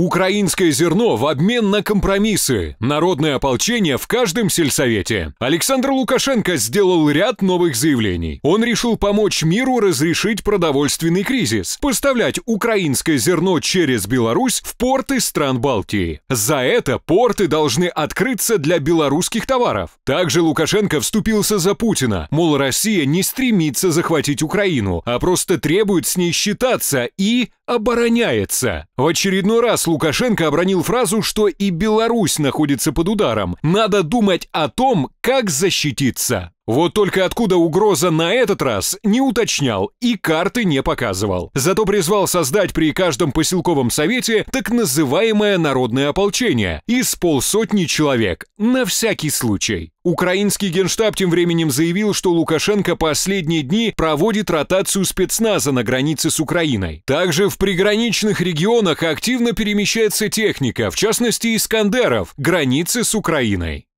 Украинское зерно в обмен на компромиссы. Народное ополчение в каждом сельсовете. Александр Лукашенко сделал ряд новых заявлений. Он решил помочь миру разрешить продовольственный кризис, поставлять украинское зерно через Беларусь в порты стран Балтии. За это порты должны открыться для белорусских товаров. Также Лукашенко вступился за Путина, мол, Россия не стремится захватить Украину, а просто требует с ней считаться и обороняется. В очередной раз Лукашенко обронил фразу, что и Беларусь находится под ударом. Надо думать о том, как защититься. Вот только откуда угроза на этот раз, не уточнял и карты не показывал. Зато призвал создать при каждом поселковом совете так называемое народное ополчение из полсотни человек, на всякий случай. Украинский генштаб тем временем заявил, что Лукашенко последние дни проводит ротацию спецназа на границе с Украиной. Также в приграничных регионах активно перемещается техника, в частности «Искандеров», границы с Украиной.